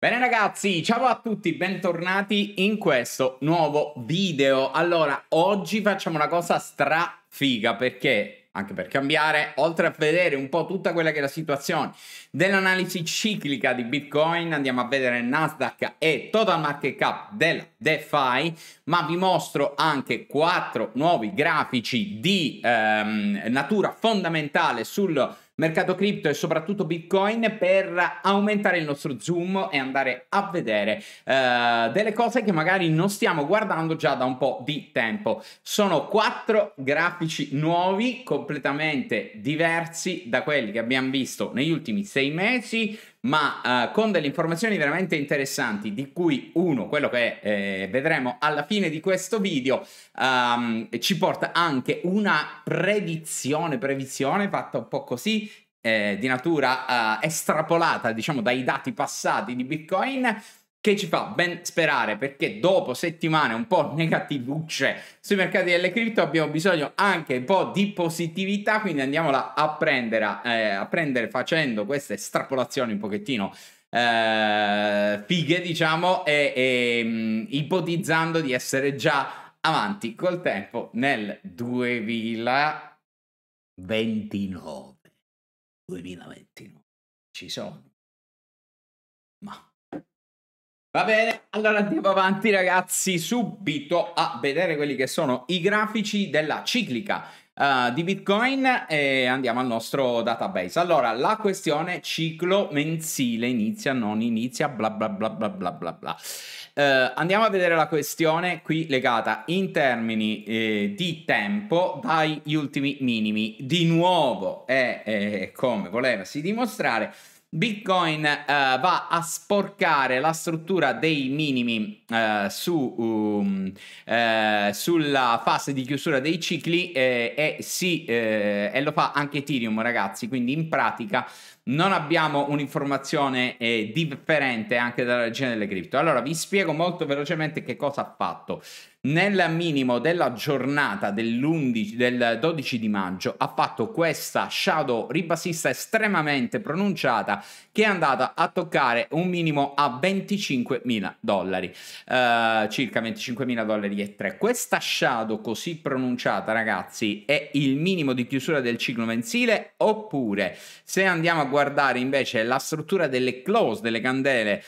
Bene ragazzi, ciao a tutti, bentornati in questo nuovo video. Allora, oggi facciamo una cosa strafiga perché, anche per cambiare, oltre a vedere un po' tutta quella che è la situazione dell'analisi ciclica di Bitcoin, andiamo a vedere Nasdaq e Total Market Cap della DeFi, ma vi mostro anche quattro nuovi grafici di ehm, natura fondamentale sul mercato cripto e soprattutto Bitcoin per aumentare il nostro zoom e andare a vedere uh, delle cose che magari non stiamo guardando già da un po' di tempo. Sono quattro grafici nuovi, completamente diversi da quelli che abbiamo visto negli ultimi sei mesi ma eh, con delle informazioni veramente interessanti, di cui uno, quello che eh, vedremo alla fine di questo video, ehm, ci porta anche una predizione, previsione fatta un po' così, eh, di natura eh, estrapolata diciamo dai dati passati di Bitcoin che ci fa ben sperare perché dopo settimane un po' negativucce sui mercati delle cripto abbiamo bisogno anche un po' di positività quindi andiamola a prendere, eh, a prendere facendo queste estrapolazioni un pochettino eh, fighe diciamo e, e mh, mm, ipotizzando di essere già avanti col tempo nel 2029 2029 ci sono Va bene, allora andiamo avanti ragazzi subito a vedere quelli che sono i grafici della ciclica uh, di Bitcoin e andiamo al nostro database. Allora, la questione ciclo mensile inizia, non inizia, bla bla bla bla bla bla bla. Uh, andiamo a vedere la questione qui legata in termini eh, di tempo dagli ultimi minimi. Di nuovo è eh, come volevasi dimostrare Bitcoin eh, va a sporcare la struttura dei minimi eh, su, um, eh, sulla fase di chiusura dei cicli eh, e, si, eh, e lo fa anche Ethereum ragazzi quindi in pratica non abbiamo un'informazione eh, differente anche dalla regione delle cripto allora vi spiego molto velocemente che cosa ha fatto nel minimo della giornata dell'11, del 12 di maggio ha fatto questa shadow ribassista estremamente pronunciata che è andata a toccare un minimo a 25.000 dollari, uh, circa 25.000 dollari e 3. Questa shadow così pronunciata ragazzi è il minimo di chiusura del ciclo mensile oppure se andiamo a guardare invece la struttura delle close delle candele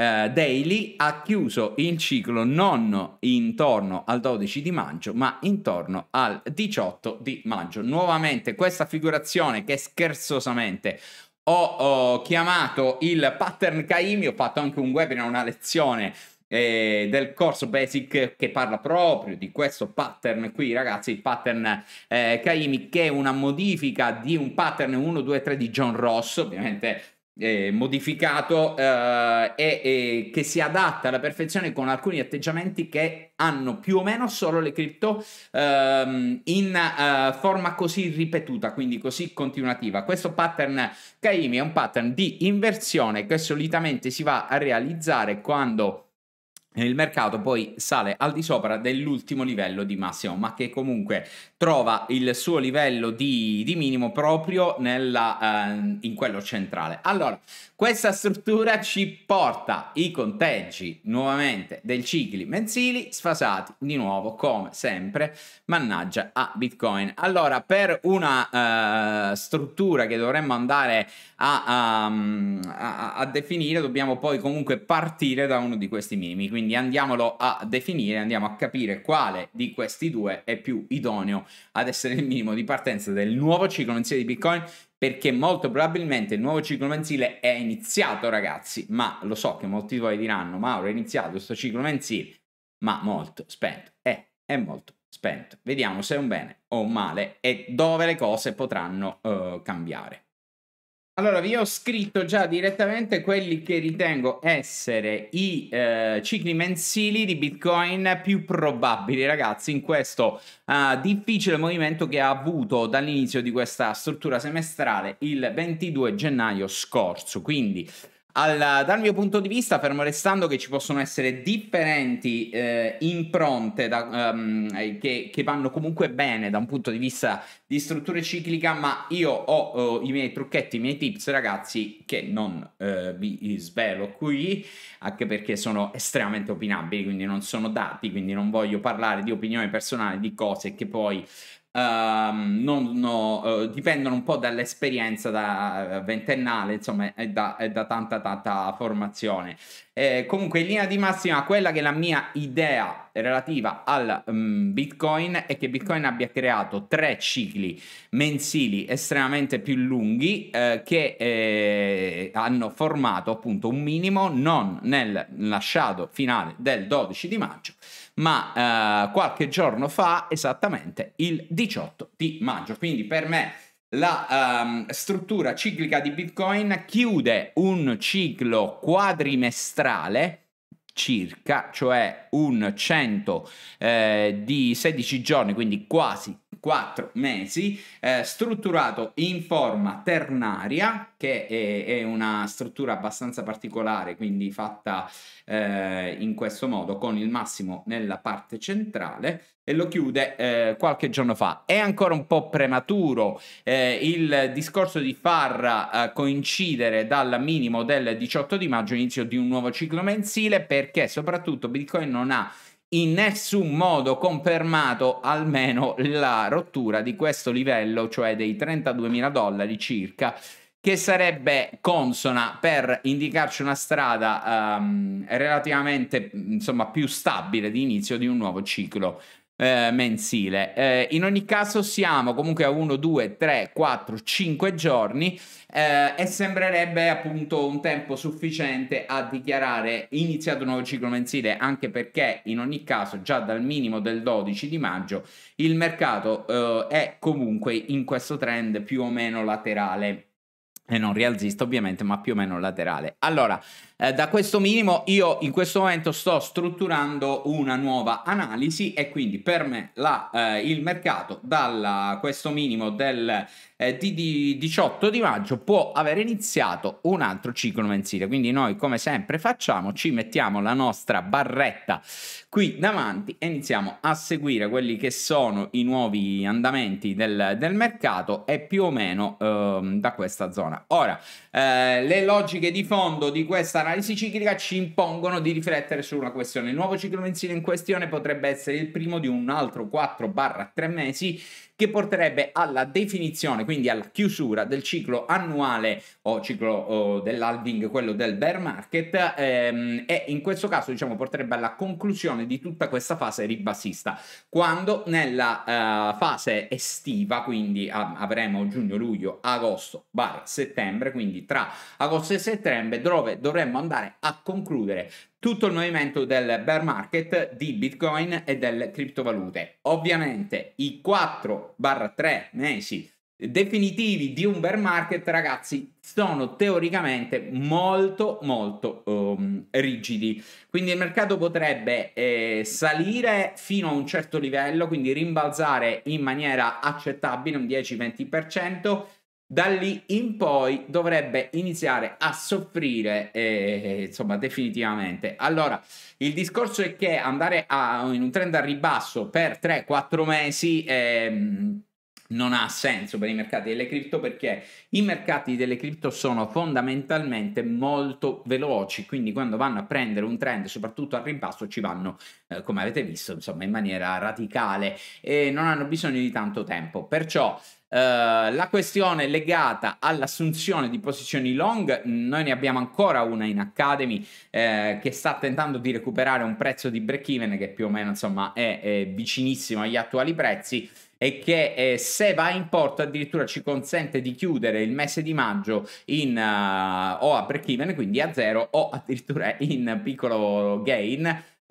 eh, Daily ha chiuso il ciclo non intorno al 12 di maggio, ma intorno al 18 di maggio. Nuovamente questa figurazione che scherzosamente ho, ho chiamato il pattern Kaimi, ho fatto anche un webinar, una lezione eh, del corso basic che parla proprio di questo pattern qui ragazzi il pattern eh, Kaimi che è una modifica di un pattern 1 2 3 di John Ross ovviamente eh, modificato eh, e, e, che si adatta alla perfezione con alcuni atteggiamenti che hanno più o meno solo le cripto ehm, in eh, forma così ripetuta, quindi così continuativa. Questo pattern Kaimi è un pattern di inversione che solitamente si va a realizzare quando il mercato poi sale al di sopra dell'ultimo livello di massimo, ma che comunque trova il suo livello di, di minimo proprio nella, eh, in quello centrale. Allora, questa struttura ci porta i conteggi nuovamente dei cicli mensili sfasati di nuovo come sempre, mannaggia a Bitcoin. Allora, per una eh, struttura che dovremmo andare a, a, a definire, dobbiamo poi comunque partire da uno di questi minimi, quindi andiamolo a definire, andiamo a capire quale di questi due è più idoneo ad essere il minimo di partenza del nuovo ciclo mensile di Bitcoin perché molto probabilmente il nuovo ciclo mensile è iniziato ragazzi, ma lo so che molti di voi diranno Mauro è iniziato questo ciclo mensile, ma molto spento, eh, è molto spento. Vediamo se è un bene o un male e dove le cose potranno uh, cambiare. Allora, vi ho scritto già direttamente quelli che ritengo essere i eh, cicli mensili di Bitcoin più probabili, ragazzi, in questo eh, difficile movimento che ha avuto dall'inizio di questa struttura semestrale il 22 gennaio scorso. Quindi al, dal mio punto di vista, fermo restando che ci possono essere differenti eh, impronte da, um, che, che, vanno comunque bene da un punto di vista di struttura ciclica, ma io ho, ho eh, i miei trucchetti, i miei tips, ragazzi, che non eh, vi svelo qui, anche perché sono estremamente opinabili, quindi non sono dati, quindi non voglio parlare di opinioni personali, di cose che poi Um, non, no, uh, dipendono un po' dall'esperienza da eh, ventennale, insomma, e da, da, tanta tanta formazione. Eh, comunque, in linea di massima, quella che è la mia idea relativa al um, Bitcoin è che Bitcoin abbia creato tre cicli mensili estremamente più lunghi eh, che eh, hanno formato appunto un minimo non nel lasciato finale del 12 di maggio ma eh, qualche giorno fa esattamente il 18 di maggio quindi per me la um, struttura ciclica di Bitcoin chiude un ciclo quadrimestrale circa, cioè un 100 eh, di 16 giorni, quindi quasi quattro mesi, eh, strutturato in forma ternaria, che è, è, una struttura abbastanza particolare, quindi fatta eh, in questo modo, con il massimo nella parte centrale, e lo chiude eh, qualche giorno fa. È ancora un po' prematuro eh, il discorso di far eh, coincidere dal minimo del 18 di maggio inizio di un nuovo ciclo mensile, perché soprattutto Bitcoin non ha in nessun modo confermato almeno la rottura di questo livello, cioè dei 32.000 dollari circa, che sarebbe consona per indicarci una strada um, relativamente insomma, più stabile di inizio di un nuovo ciclo eh, mensile. Eh, in ogni caso siamo comunque a 1, 2, 3, 4, 5 giorni eh, e sembrerebbe appunto un tempo sufficiente a dichiarare iniziato un nuovo ciclo mensile anche perché in ogni caso già dal minimo del 12 di maggio il mercato eh, è comunque in questo trend più o meno laterale e non rialzista ovviamente ma più o meno laterale. Allora eh, da questo minimo io in questo momento sto strutturando una nuova analisi e quindi per me la, eh, il mercato da questo minimo del eh, di, di 18 di maggio può aver iniziato un altro ciclo mensile. Quindi noi come sempre facciamo, ci mettiamo la nostra barretta qui davanti e iniziamo a seguire quelli che sono i nuovi andamenti del, del mercato e più o meno ehm, da questa zona. Ora, eh, le logiche di fondo di questa l'analisi ciclica ci impongono di riflettere su una questione. Il nuovo ciclo mensile in questione potrebbe essere il primo di un altro 4-3 mesi che porterebbe alla definizione, quindi alla chiusura del ciclo annuale o ciclo o dell'halving, quello del bear market, ehm, e in questo caso diciamo porterebbe alla conclusione di tutta questa fase ribassista, quando nella eh, fase estiva, quindi ah, avremo giugno, luglio, agosto, bar, settembre, quindi tra agosto e settembre dove dovremmo andare a concludere tutto il movimento del bear market di Bitcoin e delle criptovalute. Ovviamente i 4-3 mesi definitivi di un bear market, ragazzi, sono teoricamente molto molto um, rigidi. Quindi il mercato potrebbe eh, salire fino a un certo livello, quindi rimbalzare in maniera accettabile un 10-20% da lì in poi dovrebbe iniziare a soffrire eh, eh, insomma definitivamente allora il discorso è che andare a, in un trend a ribasso per 3-4 mesi eh, non ha senso per i mercati delle cripto perché i mercati delle cripto sono fondamentalmente molto veloci, quindi quando vanno a prendere un trend, soprattutto al rimpasso, ci vanno, eh, come avete visto, insomma, in maniera radicale e non hanno bisogno di tanto tempo. Perciò Uh, la questione legata all'assunzione di posizioni long, noi ne abbiamo ancora una in Academy eh, che sta tentando di recuperare un prezzo di break even che più o meno insomma è, è vicinissimo agli attuali prezzi e che eh, se va in porto addirittura ci consente di chiudere il mese di maggio in, uh, o a break even, quindi a zero o addirittura in piccolo gain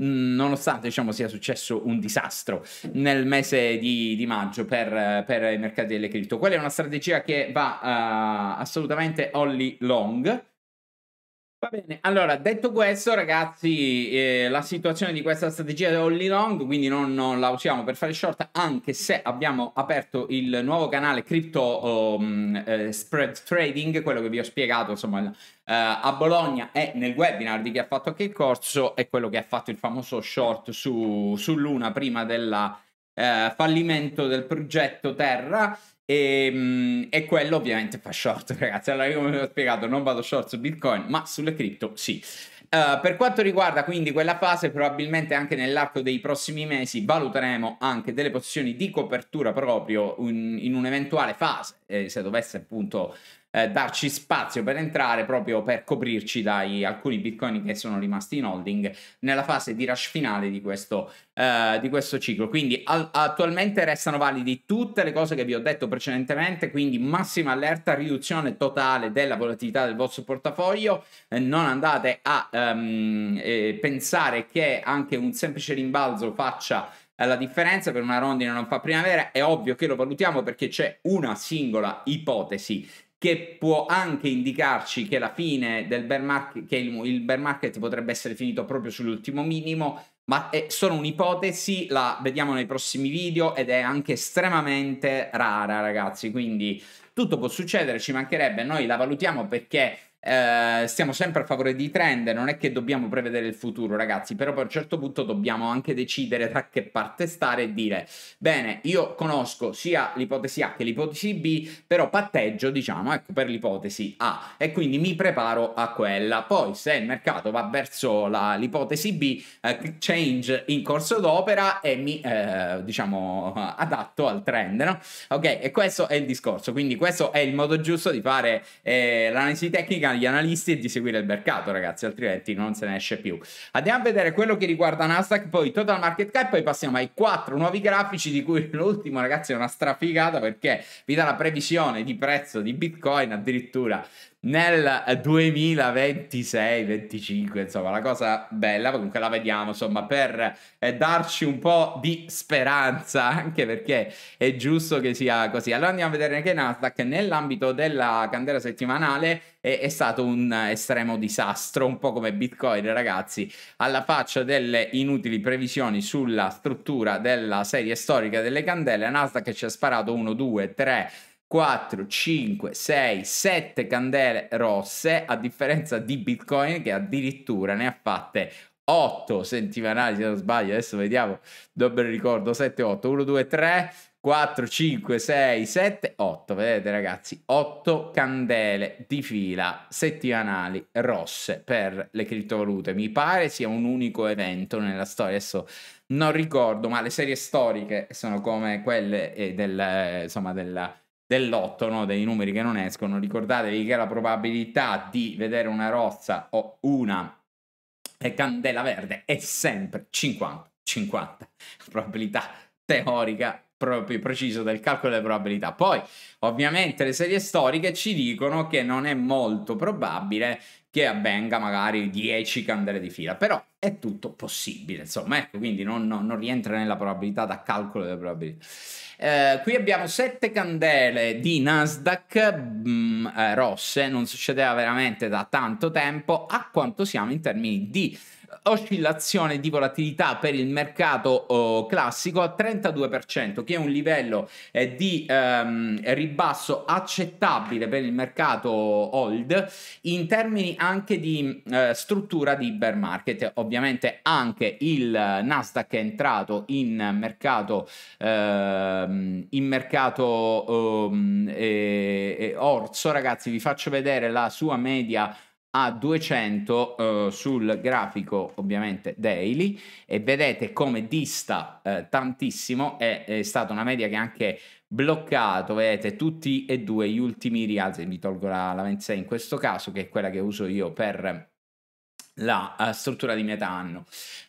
mm, nonostante diciamo, sia successo un disastro nel mese di, di maggio per, per, i mercati delle cripto. Quella è una strategia che va uh, assolutamente only long, Va bene, allora detto questo ragazzi, eh, la situazione di questa strategia è only long, quindi non, non, la usiamo per fare short, anche se abbiamo aperto il nuovo canale Crypto um, eh, Spread Trading, quello che vi ho spiegato insomma eh, a Bologna e nel webinar di chi ha fatto che corso è quello che ha fatto il famoso short su, su Luna prima del eh, fallimento del progetto Terra e, ehm, e, quello ovviamente fa short, ragazzi. Allora, come vi ho spiegato, non vado short su Bitcoin, ma sulle cripto sì. Uh, per quanto riguarda quindi quella fase, probabilmente anche nell'arco dei prossimi mesi valuteremo anche delle posizioni di copertura proprio in, in un'eventuale fase, eh, se dovesse appunto eh, darci spazio per entrare proprio per coprirci dai alcuni bitcoin che sono rimasti in holding nella fase di rush finale di questo, eh, di questo ciclo. Quindi al- attualmente restano validi tutte le cose che vi ho detto precedentemente, quindi massima allerta, riduzione totale della volatilità del vostro portafoglio, eh, non andate a ehm, eh, pensare che anche un semplice rimbalzo faccia eh, la differenza per una rondine non fa primavera è ovvio che lo valutiamo perché c'è una singola ipotesi che può anche indicarci che la fine del bear market, che il, il bear market potrebbe essere finito proprio sull'ultimo minimo, ma è, solo un'ipotesi, la vediamo nei prossimi video ed è anche estremamente rara ragazzi, quindi tutto può succedere, ci mancherebbe, noi la valutiamo perché eh, stiamo sempre a favore di trend, non è che dobbiamo prevedere il futuro, ragazzi, però per un certo punto dobbiamo anche decidere da che parte stare e dire: bene, io conosco sia l'ipotesi A che l'ipotesi B, però patteggio, diciamo, ecco, per l'ipotesi A e quindi mi preparo a quella. Poi, se il mercato va verso la, l'ipotesi B, eh, change in corso d'opera e mi eh, diciamo adatto al trend, no? Ok, e questo è il discorso. Quindi, questo è il modo giusto di fare eh, l'analisi tecnica gli analisti e di seguire il mercato, ragazzi, altrimenti non se ne esce più. Andiamo a vedere quello che riguarda Nasdaq, poi total market cap, poi passiamo ai quattro nuovi grafici, di cui l'ultimo, ragazzi, è una strafigata perché vi dà la previsione di prezzo di Bitcoin addirittura nel 2026-25, insomma, la cosa bella, comunque la vediamo, insomma, per eh, darci un po' di speranza, anche perché è giusto che sia così. Allora andiamo a vedere che Nasdaq nell'ambito della candela settimanale è, è stato un estremo disastro, un po' come Bitcoin, ragazzi, alla faccia delle inutili previsioni sulla struttura della serie storica delle candele, Nasdaq ci ha sparato 1 2 3 4, 5, 6, 7 candele rosse, a differenza di Bitcoin che addirittura ne ha fatte 8 settimanali, se non sbaglio, adesso vediamo, dove ricordo, 7, 8, 1, 2, 3, 4, 5, 6, 7, 8, vedete ragazzi, 8 candele di fila settimanali rosse per le criptovalute, mi pare sia un unico evento nella storia, adesso non ricordo, ma le serie storiche sono come quelle eh, del, eh, insomma, della dell'otto, no? dei numeri che non escono, ricordatevi che la probabilità di vedere una rossa o una candela verde è sempre 50, 50, probabilità teorica proprio preciso del calcolo delle probabilità. Poi, ovviamente, le serie storiche ci dicono che non è molto probabile che avvenga magari 10 candele di fila, però è tutto possibile, insomma, ecco, quindi non, non, non rientra nella probabilità da calcolo della probabilità. Eh, qui abbiamo sette candele di Nasdaq mh, mm, eh, rosse, non succedeva veramente da tanto tempo, a quanto siamo in termini di oscillazione di volatilità per il mercato oh, classico a 32%, che è un livello eh, di ehm, ribasso accettabile per il mercato old in termini anche di eh, struttura di bear market, ovviamente ovviamente anche il Nasdaq è entrato in mercato, ehm, in mercato ehm, e, e orso, ragazzi, vi faccio vedere la sua media a 200 eh, sul grafico ovviamente daily e vedete come dista eh, tantissimo è, è, stata una media che anche bloccato vedete tutti e due gli ultimi rialzi mi tolgo la, la 26 in questo caso che è quella che uso io per la eh, struttura di metà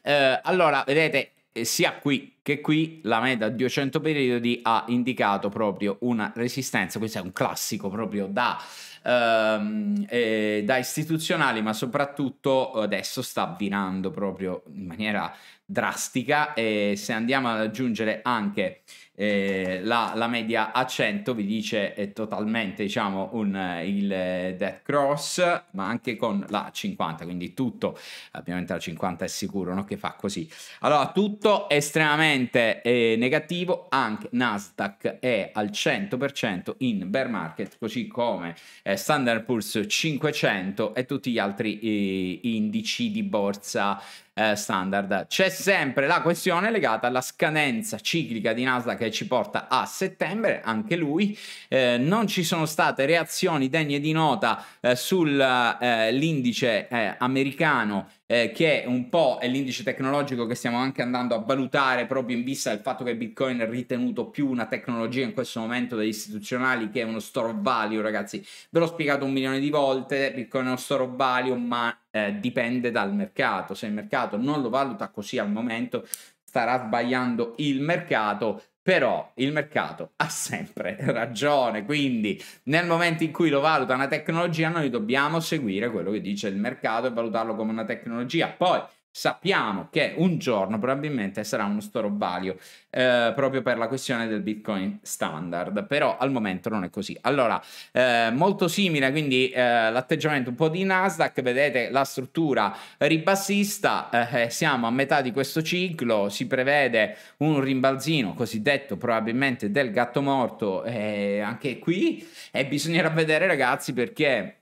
eh, allora, vedete, eh, sia qui che qui la meta 200 periodi ha indicato proprio una resistenza, questo è un classico proprio da, ehm, eh, da istituzionali, ma soprattutto adesso sta avvinando proprio in maniera drastica e se andiamo ad aggiungere anche eh, la, la, media a 100 vi dice è eh, totalmente diciamo un, eh, il eh, dead cross ma anche con la 50 quindi tutto ovviamente la 50 è sicuro no? che fa così allora tutto estremamente eh, negativo anche Nasdaq è al 100% in bear market così come eh, Standard Pulse 500 e tutti gli altri indici di borsa eh, standard. C'è sempre la questione legata alla scadenza ciclica di Nasdaq che ci porta a settembre, anche lui. Eh, non ci sono state reazioni degne di nota eh, sull'indice eh, eh, americano eh, che un po' l'indice tecnologico che stiamo anche andando a valutare proprio in vista del fatto che Bitcoin è ritenuto più una tecnologia in questo momento dagli istituzionali che uno store value, ragazzi. Ve l'ho spiegato un milione di volte, Bitcoin è uno store value, ma eh, dipende dal mercato. Se il mercato non lo valuta così al momento, starà sbagliando il mercato, però il mercato ha sempre ragione, quindi nel momento in cui lo valuta una tecnologia noi dobbiamo seguire quello che dice il mercato e valutarlo come una tecnologia. Poi sappiamo che un giorno probabilmente sarà uno storobalio eh, proprio per la questione del bitcoin standard però al momento non è così allora eh, molto simile quindi eh, l'atteggiamento un po' di Nasdaq vedete la struttura ribassista eh, eh, siamo a metà di questo ciclo si prevede un rimbalzino cosiddetto probabilmente del gatto morto eh, anche qui e bisognerà vedere ragazzi perché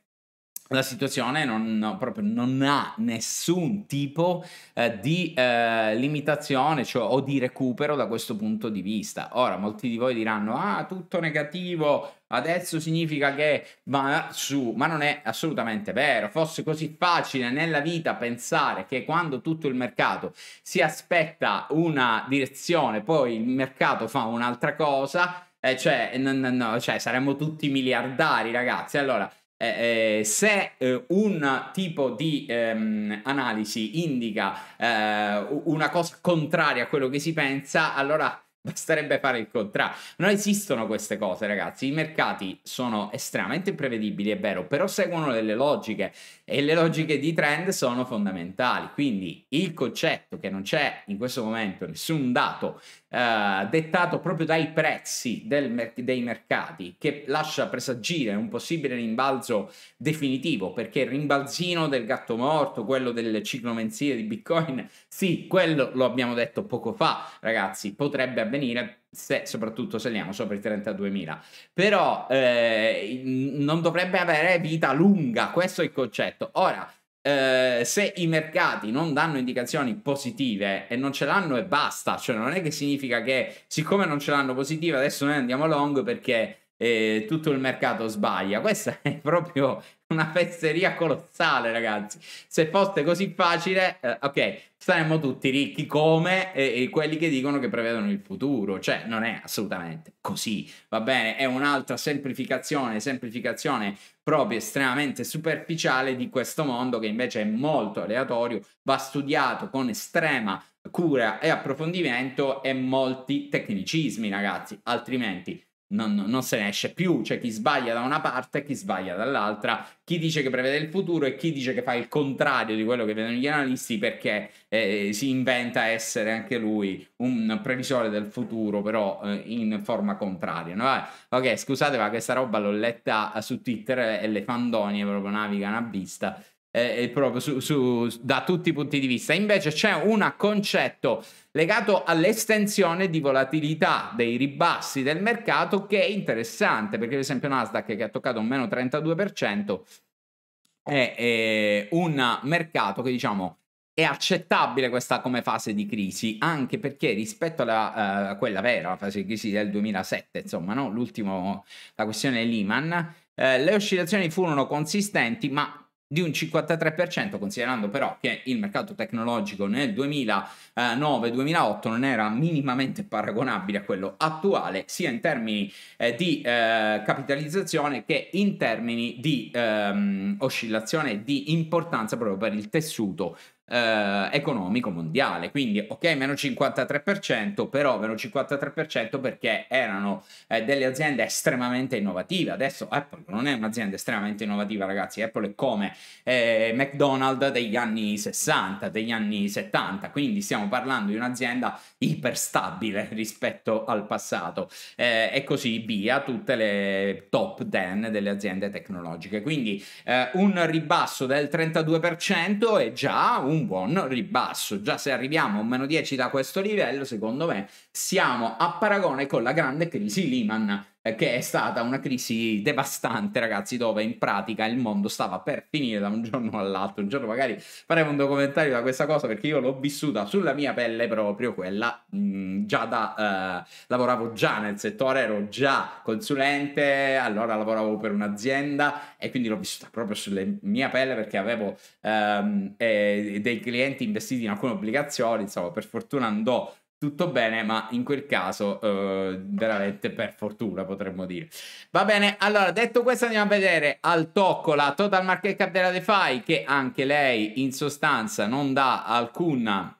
la situazione non, no, proprio non ha nessun tipo eh, di eh, limitazione cioè, o di recupero da questo punto di vista. Ora, molti di voi diranno, ah, tutto negativo, adesso significa che va su, ma non è assolutamente vero. Fosse così facile nella vita pensare che quando tutto il mercato si aspetta una direzione, poi il mercato fa un'altra cosa, eh, cioè, no, no, no, cioè, saremmo tutti miliardari, ragazzi. Allora, eh, eh, se eh, un tipo di ehm, analisi indica eh, una cosa contraria a quello che si pensa, allora basterebbe fare il contrario. Non esistono queste cose, ragazzi. I mercati sono estremamente imprevedibili, è vero, però seguono delle logiche e le logiche di trend sono fondamentali. Quindi il concetto che non c'è in questo momento nessun dato eh, dettato proprio dai prezzi del, dei mercati, che lascia presagire un possibile rimbalzo definitivo, perché il rimbalzino del gatto morto, quello del ciclo mensile di Bitcoin, sì, quello lo abbiamo detto poco fa, ragazzi, potrebbe avvenire se, soprattutto se andiamo sopra i 32.000 però eh, non dovrebbe avere vita lunga questo è il concetto ora eh, se i mercati non danno indicazioni positive e non ce l'hanno e basta, cioè non è che significa che siccome non ce l'hanno positive adesso noi andiamo long perché eh, tutto il mercato sbaglia, questa è proprio una fesseria colossale, ragazzi. Se fosse così facile, eh, ok, saremmo tutti ricchi come eh, quelli che dicono che prevedono il futuro, cioè non è assolutamente così, va bene? È un'altra semplificazione, semplificazione proprio estremamente superficiale di questo mondo che invece è molto aleatorio, va studiato con estrema cura e approfondimento e molti tecnicismi, ragazzi, altrimenti non, non, se ne esce più. C'è cioè chi sbaglia da una parte e chi sbaglia dall'altra, chi dice che prevede il futuro e chi dice che fa il contrario di quello che vedono gli analisti perché eh, si inventa essere anche lui un previsore del futuro, però eh, in forma contraria. No, ok, scusate, ma questa roba l'ho letta su Twitter e le fandonie proprio naviga a vista eh, proprio su, su, da tutti i punti di vista. Invece c'è un concetto legato all'estensione di volatilità dei ribassi del mercato che è interessante, perché ad esempio Nasdaq che ha toccato un meno 32% è, è un mercato che diciamo è accettabile questa come fase di crisi, anche perché rispetto alla, uh, quella vera, la fase di crisi del 2007, insomma, no? l'ultimo, la questione Lehman, eh, le oscillazioni furono consistenti, ma di un 53%, considerando però che il mercato tecnologico nel 2009-2008 non era minimamente paragonabile a quello attuale, sia in termini eh, di eh, capitalizzazione che in termini di ehm, oscillazione di importanza proprio per il tessuto eh, economico mondiale. Quindi ok, meno 53%, però meno 53% perché erano eh, delle aziende estremamente innovative. Adesso Apple non è un'azienda estremamente innovativa, ragazzi. Apple è come eh, McDonald's degli anni 60, degli anni 70, quindi stiamo parlando di un'azienda iperstabile rispetto al passato eh, e così via tutte le top 10 delle aziende tecnologiche. Quindi eh, un ribasso del 32% è già un un buon ribasso. Già se arriviamo a un meno 10 da questo livello, secondo me siamo a paragone con la grande crisi Lehman eh, che è stata una crisi devastante, ragazzi, dove in pratica il mondo stava per finire da un giorno all'altro. Un giorno magari faremo un documentario da questa cosa perché io l'ho vissuta sulla mia pelle proprio quella, mh, mm, già da... Eh, lavoravo già nel settore, ero già consulente, allora lavoravo per un'azienda e quindi l'ho vissuta proprio sulla mia pelle perché avevo ehm, eh, dei clienti investiti in alcune obbligazioni, insomma, per fortuna andò tutto bene, ma in quel caso eh, veramente per fortuna potremmo dire. Va bene, allora detto questo andiamo a vedere al tocco la total market cap della DeFi che anche lei in sostanza non dà alcuna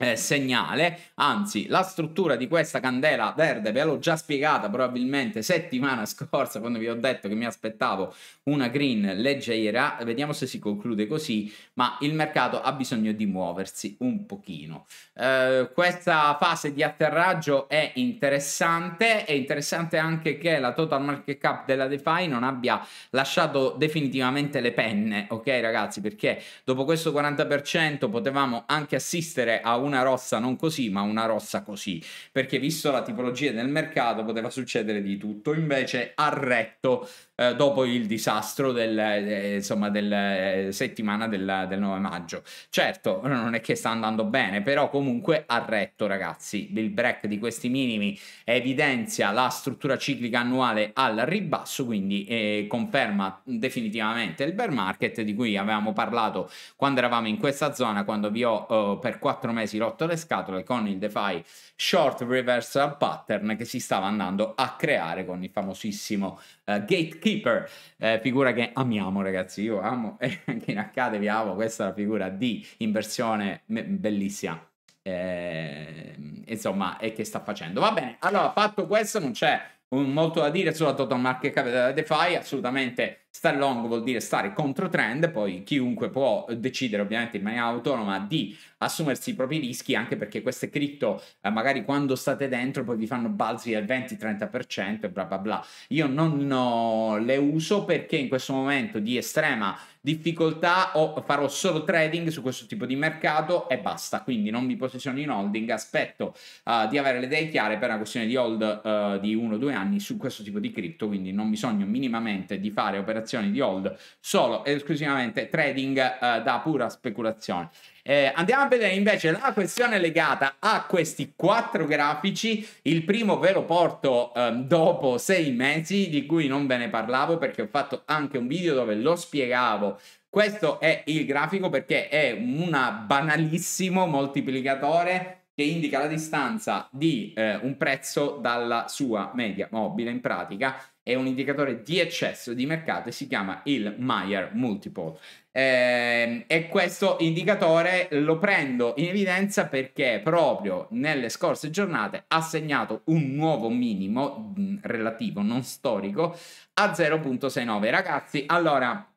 eh, segnale, anzi la struttura di questa candela verde ve l'ho già spiegata probabilmente settimana scorsa quando vi ho detto che mi aspettavo una green leggera, vediamo se si conclude così, ma il mercato ha bisogno di muoversi un pochino. Eh, questa fase di atterraggio è interessante, è interessante anche che la total market cap della DeFi non abbia lasciato definitivamente le penne, ok ragazzi, perché dopo questo 40% potevamo anche assistere a un una rossa non così, ma una rossa così, perché visto la tipologia del mercato poteva succedere di tutto, invece ha retto eh, dopo il disastro del, eh, insomma, del, eh, settimana del, del, 9 maggio. Certo, non è che sta andando bene, però comunque ha retto ragazzi, il break di questi minimi evidenzia la struttura ciclica annuale al ribasso, quindi eh, conferma definitivamente il bear market di cui avevamo parlato quando eravamo in questa zona, quando vi ho eh, per quattro mesi rotto le scatole con il DeFi short reversal pattern che si stava andando a creare con il famosissimo eh, gatekeeper, eh, figura che amiamo ragazzi, io amo e anche in Accade vi amo, questa è una figura di inversione bellissima. Eh, insomma, e che sta facendo. Va bene, allora fatto questo non c'è molto da dire sulla total market cap della eh, DeFi, assolutamente Star long vuol dire stare contro trend, poi chiunque può decidere ovviamente in maniera autonoma di assumersi i propri rischi, anche perché queste cripto eh, magari quando state dentro poi vi fanno balzi del 20-30% e bla bla bla. Io non no, le uso perché in questo momento di estrema difficoltà o farò solo trading su questo tipo di mercato e basta, quindi non mi posiziono in holding, aspetto uh, di avere le idee chiare per una questione di hold uh, di 1-2 anni su questo tipo di cripto, quindi non bisogna minimamente di fare operazioni operazioni di hold, solo ed esclusivamente trading eh, da pura speculazione. Eh, andiamo a vedere invece la questione legata a questi quattro grafici. Il primo ve lo porto eh, dopo sei mesi, di cui non ve ne parlavo perché ho fatto anche un video dove lo spiegavo. Questo è il grafico perché è un banalissimo moltiplicatore che indica la distanza di eh, un prezzo dalla sua media mobile in pratica è un indicatore di eccesso di mercato e si chiama il Meyer Multiple. Ehm, e questo indicatore lo prendo in evidenza perché proprio nelle scorse giornate ha segnato un nuovo minimo mm, relativo, non storico, a 0.69. Ragazzi, allora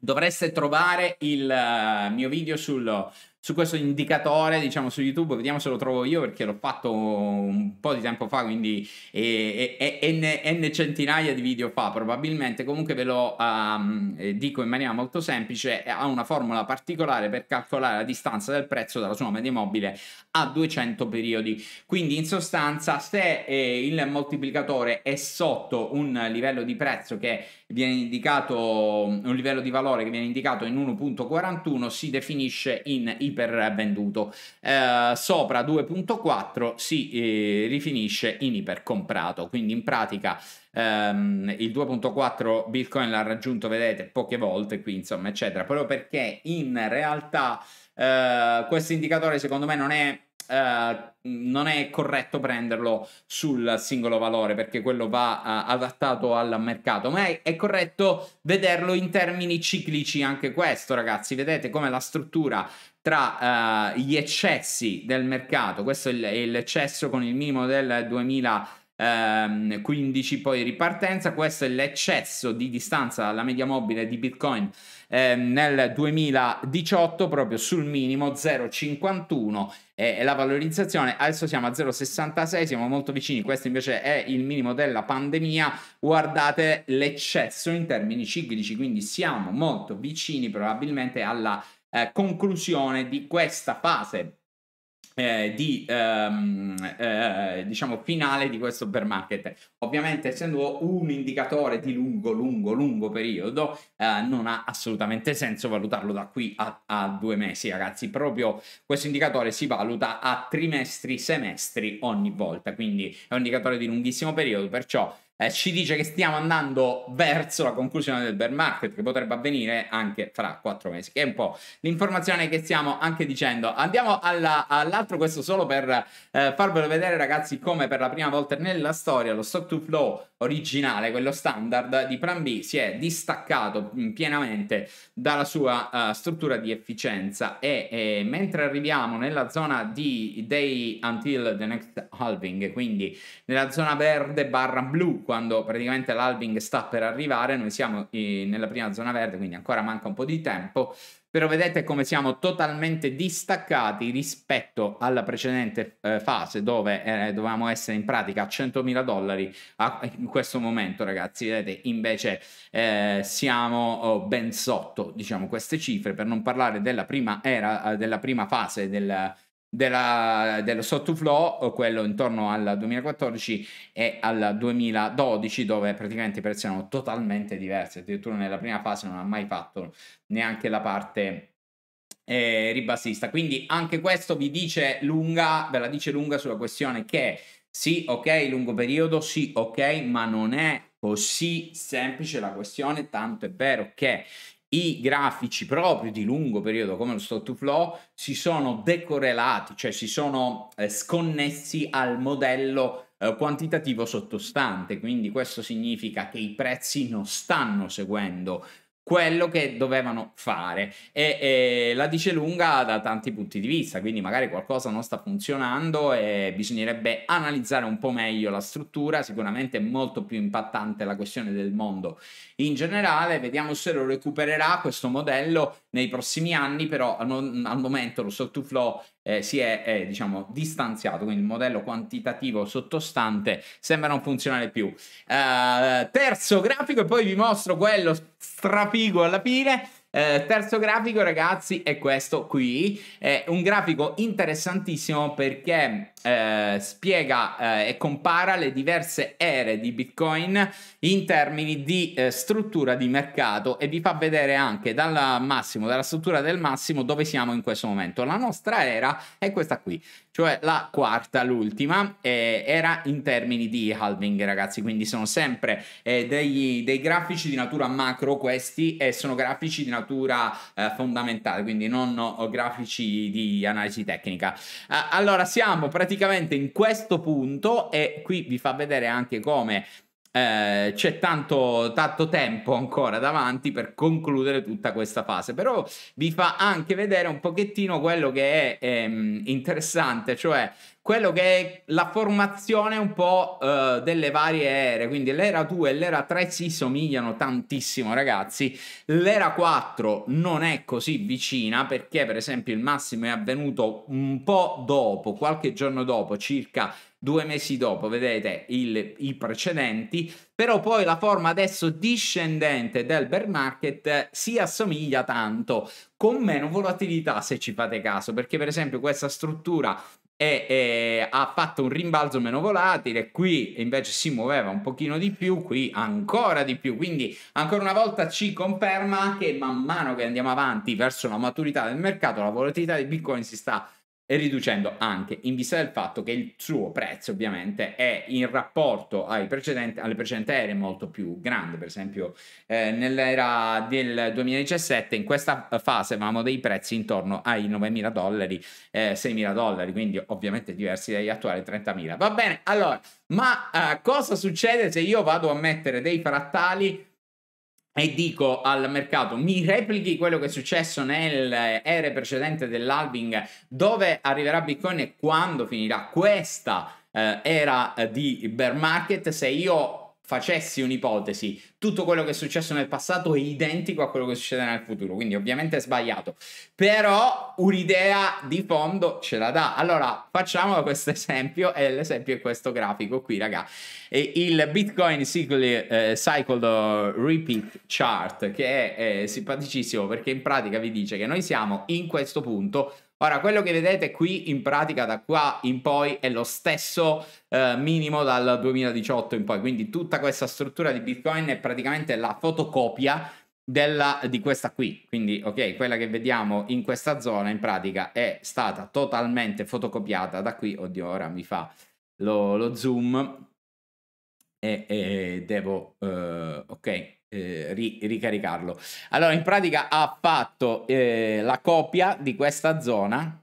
dovreste trovare il eh, mio video sul su questo indicatore, diciamo su YouTube, vediamo se lo trovo io perché l'ho fatto un po' di tempo fa, quindi e, e, e, n, n, centinaia di video fa probabilmente, comunque ve lo um, dico in maniera molto semplice, eh, ha una formula particolare per calcolare la distanza del prezzo dalla somma media mobile a 200 periodi. Quindi in sostanza se eh, il moltiplicatore è sotto un livello di prezzo che viene indicato, un livello di valore che viene indicato in 1.41 si definisce in iper venduto. Eh, sopra 2.4 si eh, rifinisce in iper comprato, quindi in pratica ehm, il 2.4 Bitcoin l'ha raggiunto, vedete, poche volte qui, insomma, eccetera, proprio perché in realtà eh, questo indicatore secondo me non è eh, non è corretto prenderlo sul singolo valore perché quello va eh, adattato al mercato, ma è, è, corretto vederlo in termini ciclici anche questo, ragazzi. Vedete come la struttura tra eh, gli eccessi del mercato, questo è, è l'eccesso con il minimo del 2000 15 ehm, poi ripartenza, questo è l'eccesso di distanza dalla media mobile di Bitcoin Ehm, nel 2018 proprio sul minimo 0,51 è la valorizzazione. Adesso siamo a 0,66, siamo molto vicini. Questo invece è il minimo della pandemia. Guardate l'eccesso in termini ciclici, quindi siamo molto vicini probabilmente alla eh, conclusione di questa fase eh, di ehm, eh, diciamo finale di questo bear market ovviamente essendo un indicatore di lungo lungo lungo periodo eh, non ha assolutamente senso valutarlo da qui a, a, due mesi ragazzi proprio questo indicatore si valuta a trimestri semestri ogni volta quindi è un indicatore di lunghissimo periodo perciò eh, ci dice che stiamo andando verso la conclusione del bear market che potrebbe avvenire anche fra quattro mesi, che è un po' l'informazione che stiamo anche dicendo. Andiamo alla, all'altro, questo solo per eh, farvelo vedere ragazzi come per la prima volta nella storia lo stock to flow originale, quello standard di Plan B, si è distaccato mm, pienamente dalla sua uh, struttura di efficienza e, e, mentre arriviamo nella zona di day until the next halving, quindi nella zona verde barra blu, quando praticamente l'albing sta per arrivare, noi siamo nella prima zona verde, quindi ancora manca un po' di tempo, però vedete come siamo totalmente distaccati rispetto alla precedente eh, fase dove eh, dovevamo essere in pratica a 100.000 dollari a, in questo momento ragazzi vedete invece eh, siamo oh, ben sotto diciamo queste cifre per non parlare della prima era eh, della prima fase del della, dello sottoflow, eh, quello intorno al 2014 e al 2012, dove praticamente i prezzi erano totalmente diversi. Addirittura nella prima fase non ha mai fatto neanche la parte eh, ribassista. Quindi anche questo vi dice lunga, ve la dice lunga sulla questione che sì, ok, lungo periodo, sì, ok, ma non è così semplice la questione, tanto è vero che i grafici proprio di lungo periodo come lo stock to flow si sono decorrelati, cioè si sono eh, sconnessi al modello eh, quantitativo sottostante, quindi questo significa che i prezzi non stanno seguendo quello che dovevano fare e, e, la dice lunga da tanti punti di vista, quindi magari qualcosa non sta funzionando e bisognerebbe analizzare un po' meglio la struttura, sicuramente è molto più impattante la questione del mondo in generale, vediamo se lo recupererà questo modello nei prossimi anni, però al, mo- al momento lo sottuflow eh, si è, eh, diciamo, distanziato, quindi il modello quantitativo sottostante sembra non funzionare più. Uh, terzo grafico e poi vi mostro quello strafigo alla fine. Eh, terzo grafico ragazzi è questo qui, è un grafico interessantissimo perché eh, spiega eh, e compara le diverse ere di Bitcoin in termini di eh, struttura di mercato e vi fa vedere anche dal massimo, dalla struttura del massimo dove siamo in questo momento. La nostra era è questa qui, cioè la quarta, l'ultima, eh, era in termini di halving, ragazzi. Quindi sono sempre eh, degli, dei grafici di natura macro questi e sono grafici di natura eh, fondamentale, quindi non no, eh, grafici di analisi tecnica. Eh, allora siamo praticamente in questo punto e qui vi fa vedere anche come eh, c'è tanto, tanto tempo ancora davanti per concludere tutta questa fase, però vi fa anche vedere un pochettino quello che è ehm, interessante, cioè quello che è la formazione un po' eh, delle varie ere, quindi l'era 2 e l'era 3 si somigliano tantissimo ragazzi, l'era 4 non è così vicina perché per esempio il massimo è avvenuto un po' dopo, qualche giorno dopo, circa due mesi dopo, vedete il, i precedenti, però poi la forma adesso discendente del bear market si assomiglia tanto, con meno volatilità se ci fate caso, perché per esempio questa struttura e, e, ha fatto un rimbalzo meno volatile, qui invece si muoveva un pochino di più, qui ancora di più, quindi ancora una volta ci conferma che man mano che andiamo avanti verso la maturità del mercato, la volatilità di Bitcoin si sta riducendo anche in vista del fatto che il suo prezzo ovviamente è in rapporto alle precedenti ere molto più grande per esempio eh, nell'era del 2017 in questa fase avevamo dei prezzi intorno ai 9.000 dollari eh, 6.000 dollari quindi ovviamente diversi dagli attuali 30.000 va bene allora ma eh, cosa succede se io vado a mettere dei frattali e dico al mercato mi replichi quello che è successo nell'ere precedente dell'alving dove arriverà Bitcoin e quando finirà questa eh, era di bear market se io facessi un'ipotesi, tutto quello che è successo nel passato è identico a quello che succederà nel futuro, quindi ovviamente è sbagliato, però un'idea di fondo ce la dà. Allora, facciamo questo esempio e l'esempio è questo grafico qui, raga. E il Bitcoin Cycle, eh, Cycle Repeat Chart, che è eh, simpaticissimo perché in pratica vi dice che noi siamo in questo punto Ora, quello che vedete qui in pratica da qua in poi è lo stesso eh, minimo dal 2018 in poi, quindi tutta questa struttura di Bitcoin è praticamente la fotocopia della, di questa qui. Quindi, ok, quella che vediamo in questa zona in pratica è stata totalmente fotocopiata da qui. Oddio, ora mi fa lo, lo zoom e, e devo... Uh, ok, eh, ri ricaricarlo. Allora, in pratica ha fatto eh, la copia di questa zona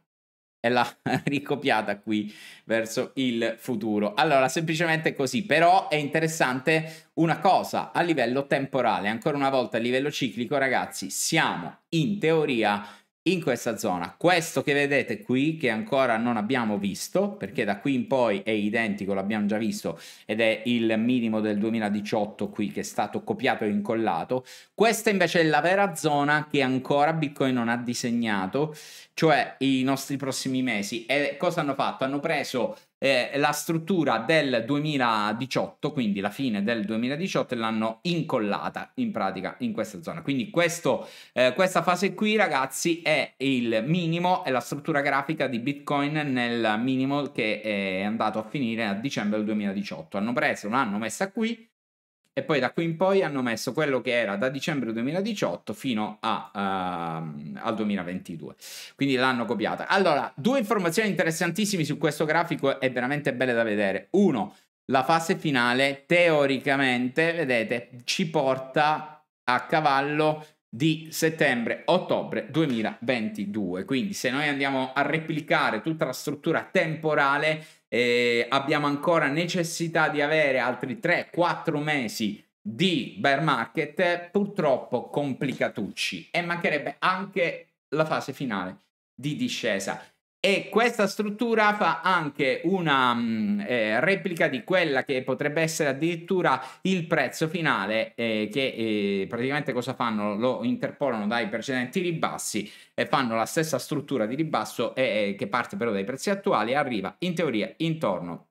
e l'ha ricopiata qui verso il futuro. Allora, semplicemente così, però è interessante una cosa a livello temporale, ancora una volta a livello ciclico, ragazzi, siamo in teoria in questa zona. Questo che vedete qui, che ancora non abbiamo visto, perché da qui in poi è identico, l'abbiamo già visto, ed è il minimo del 2018 qui che è stato copiato e incollato. Questa invece è la vera zona che ancora Bitcoin non ha disegnato, cioè i nostri prossimi mesi. E cosa hanno fatto? Hanno preso eh, la struttura del 2018, quindi la fine del 2018, l'hanno incollata in pratica in questa zona. Quindi questo, eh, questa fase qui, ragazzi, è il minimo, è la struttura grafica di Bitcoin nel minimo che è andato a finire a dicembre del 2018. Hanno preso, un anno messa qui, e poi da qui in poi hanno messo quello che era da dicembre 2018 fino a, uh, al 2022. Quindi l'hanno copiata. Allora, due informazioni interessantissime su questo grafico è veramente belle da vedere. Uno, la fase finale teoricamente, vedete, ci porta a cavallo di settembre-ottobre 2022. Quindi se noi andiamo a replicare tutta la struttura temporale, eh, abbiamo ancora necessità di avere altri 3-4 mesi di bear market, purtroppo complicatucci e mancherebbe anche la fase finale di discesa. E questa struttura fa anche una mm, eh, replica di quella che potrebbe essere addirittura il prezzo finale, eh, che eh, praticamente cosa fanno? Lo interpolano dai precedenti ribassi e fanno la stessa struttura di ribasso eh, eh, che parte però dai prezzi attuali e arriva in teoria intorno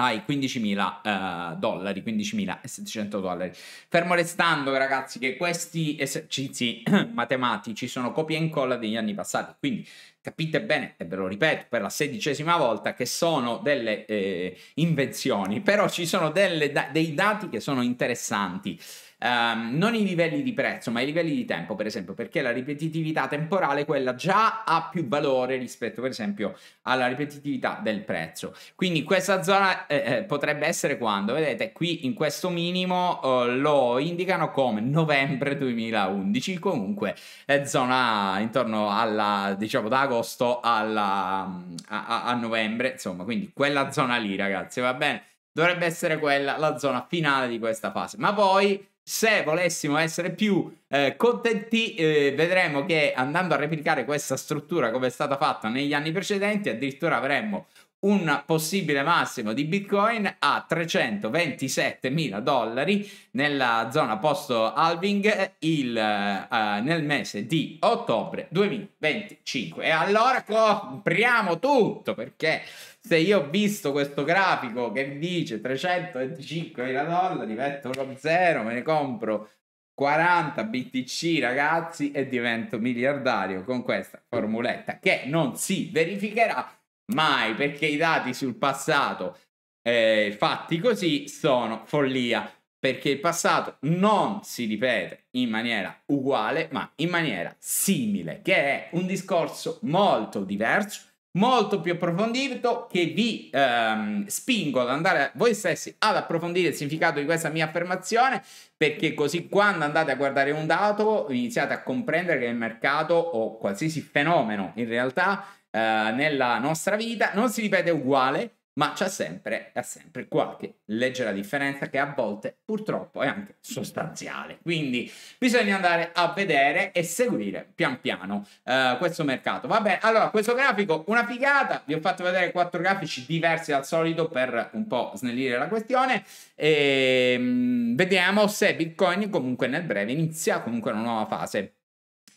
ai 15.000 uh, dollari, 15.700 dollari. Fermo restando, ragazzi, che questi esercizi matematici sono copia e incolla degli anni passati, quindi capite bene, e ve lo ripeto per la sedicesima volta, che sono delle eh, invenzioni, però ci sono delle, da, dei dati che sono interessanti um, non i livelli di prezzo, ma i livelli di tempo, per esempio, perché la ripetitività temporale quella già ha più valore rispetto, per esempio, alla ripetitività del prezzo. Quindi questa zona eh, eh potrebbe essere quando, vedete, qui in questo minimo eh, lo indicano come novembre 2011, comunque è zona intorno alla, diciamo, da agosto alla, a, a novembre, insomma, quindi quella zona lì, ragazzi, va bene? dovrebbe essere quella la zona finale di questa fase. Ma poi se volessimo essere più eh, contenti, eh, vedremo che andando a replicare questa struttura come è stata fatta negli anni precedenti, addirittura avremmo un possibile massimo di Bitcoin a 327 mila dollari nella zona post halving eh, il, uh, nel mese di ottobre 2025. E allora compriamo tutto perché se io ho visto questo grafico che mi dice 325 mila dollari, metto lo zero, me ne compro 40 BTC ragazzi e divento miliardario con questa formuletta che non si verificherà mai perché i dati sul passato eh, fatti così sono follia perché il passato non si ripete in maniera uguale ma in maniera simile che è un discorso molto diverso molto più approfondito che vi ehm, spingo ad andare voi stessi ad approfondire il significato di questa mia affermazione perché così quando andate a guardare un dato iniziate a comprendere che il mercato o qualsiasi fenomeno in realtà eh, nella nostra vita non si ripete uguale ma c'è sempre, è sempre qualche leggera differenza che a volte purtroppo è anche sostanziale. Quindi bisogna andare a vedere e seguire pian piano uh, questo mercato. Va bene, allora questo grafico, una figata, vi ho fatto vedere quattro grafici diversi dal solito per un po' snellire la questione e um, vediamo se Bitcoin comunque nel breve inizia comunque una nuova fase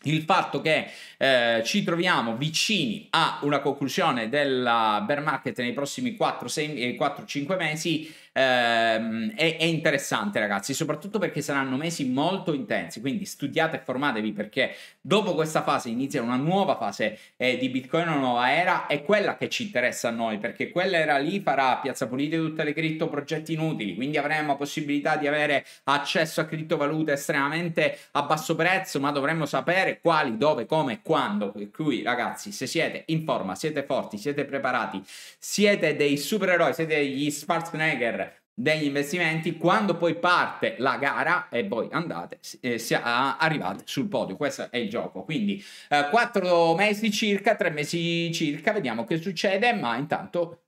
il fatto che eh, ci troviamo vicini a una conclusione della bear market nei prossimi 4-5 eh, mesi ehm, è, è, interessante ragazzi, soprattutto perché saranno mesi molto intensi, quindi studiate e formatevi perché dopo questa fase inizia una nuova fase eh, di Bitcoin, una nuova era, è quella che ci interessa a noi, perché quella era lì farà piazza pulita tutte le cripto progetti inutili, quindi avremo possibilità di avere accesso a criptovalute estremamente a basso prezzo, ma dovremmo sapere quali, dove, come, e quando. Per cui ragazzi, se siete in forma, siete forti, siete preparati, siete dei supereroi, siete degli Schwarzenegger, degli investimenti quando poi parte la gara e voi andate eh, si, arrivate sul podio questo è il gioco quindi eh, mesi circa tre mesi circa vediamo che succede ma intanto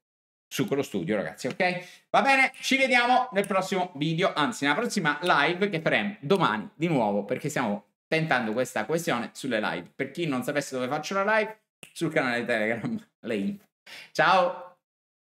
su quello studio ragazzi ok va bene ci vediamo nel prossimo video anzi nella prossima live che faremo domani di nuovo perché stiamo tentando questa questione sulle live per chi non sapesse dove faccio la live sul canale telegram lei ciao